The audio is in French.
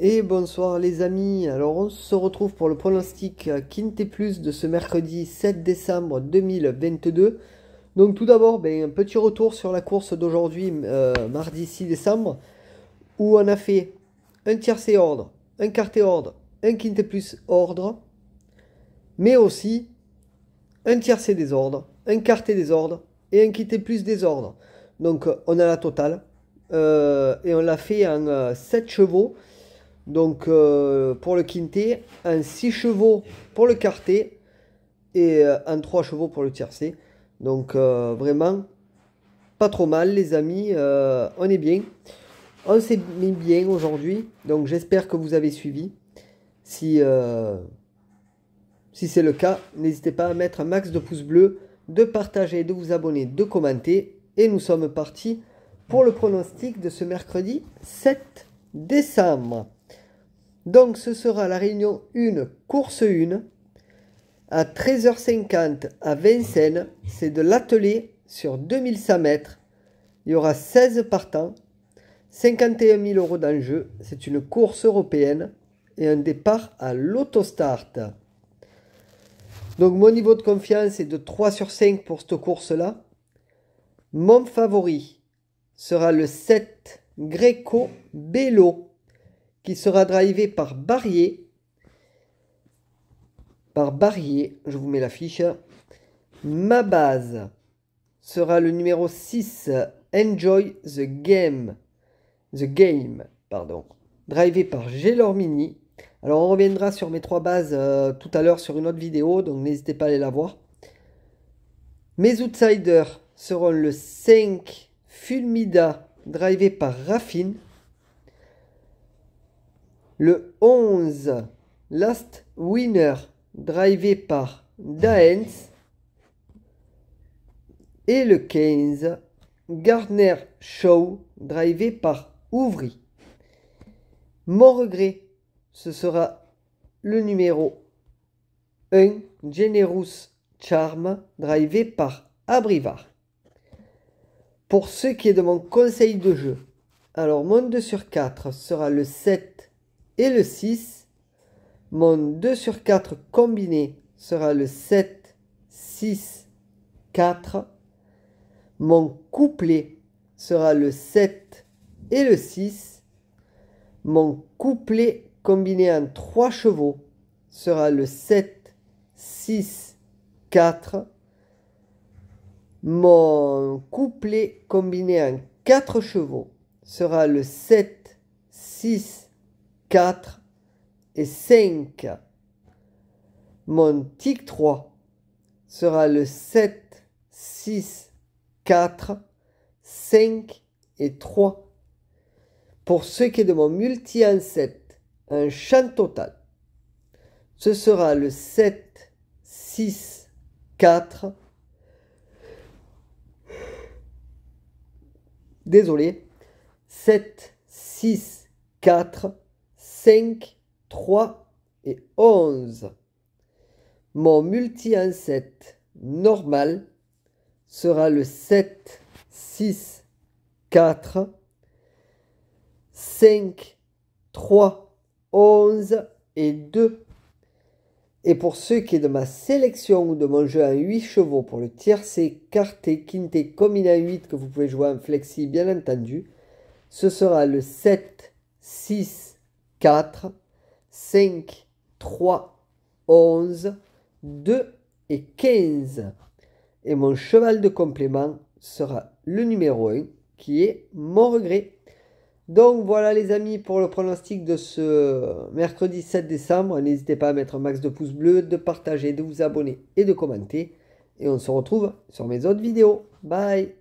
Et bonsoir les amis, alors on se retrouve pour le pronostic quinté Plus de ce mercredi 7 décembre 2022. Donc tout d'abord, ben, un petit retour sur la course d'aujourd'hui, euh, mardi 6 décembre, où on a fait un tiercé ordre, un quarté ordre, un Quintet Plus ordre, mais aussi un tiercé désordre, un des ordres et un Quintet Plus désordre. Donc on a la totale, euh, et on l'a fait en 7 euh, chevaux. Donc euh, pour le quintet, un 6 chevaux pour le quartet et euh, un 3 chevaux pour le tiercé. Donc euh, vraiment, pas trop mal les amis, on est bien. On s'est mis bien aujourd'hui, donc j'espère que vous avez suivi. Si, si c'est le cas, n'hésitez pas à mettre un max de pouces bleus, de partager, de vous abonner, de commenter. Et nous sommes partis pour le pronostic de ce mercredi 7 décembre. Donc ce sera la réunion 1, course 1, à 13h50 à Vincennes. C'est de l'atelier sur 2100 mètres. Il y aura 16 partants, 51 000 euros d'enjeu. C'est une course européenne et un départ à l'autostart. Donc mon niveau de confiance est de 3 sur 5 pour cette course-là. Mon favori sera le 7 Greco Bello qui sera drivé par Barrier. Par Barrier, je vous mets la fiche. Ma base sera le numéro 6, Enjoy the Game. The Game, pardon. Drivé par Gelormini. Alors on reviendra sur mes trois bases euh, tout à l'heure sur une autre vidéo, donc n'hésitez pas à aller la voir. Mes outsiders seront le 5 Fulmida, drivé par Raffine. Le 11, Last Winner, drivé par Daens. Et le 15, Gardner Show, drivé par Ouvry. Mon regret, ce sera le numéro 1, Generous Charm, drivé par Abrivar. Pour ce qui est de mon conseil de jeu, alors mon 2 sur 4 sera le 7 le 6. Mon 2 sur 4 combiné sera le 7, 6, 4. Mon couplet sera le 7 et le 6. Mon couplet combiné en 3 chevaux sera le 7, 6, 4. Mon couplet combiné en 4 chevaux sera le 7, 6, 4 et 5. Mon tic 3 sera le 7, 6, 4, 5 et 3. Pour ce qui est de mon multi en 7, un champ total, ce sera le 7, 6, 4. Désolé. 7, 6, 4, 5, 3 et 11. Mon multi 7 normal sera le 7, 6, 4, 5, 3, 11 et 2. Et pour ce qui est de ma sélection ou de mon jeu à 8 chevaux pour le tiercé, quarté, quinté, il à 8 que vous pouvez jouer en flexi bien entendu, ce sera le 7, 6, 4, 5, 3, 11, 2 et 15. Et mon cheval de complément sera le numéro 1 qui est mon regret. Donc voilà les amis pour le pronostic de ce mercredi 7 décembre. N'hésitez pas à mettre un max de pouces bleus, de partager, de vous abonner et de commenter. Et on se retrouve sur mes autres vidéos. Bye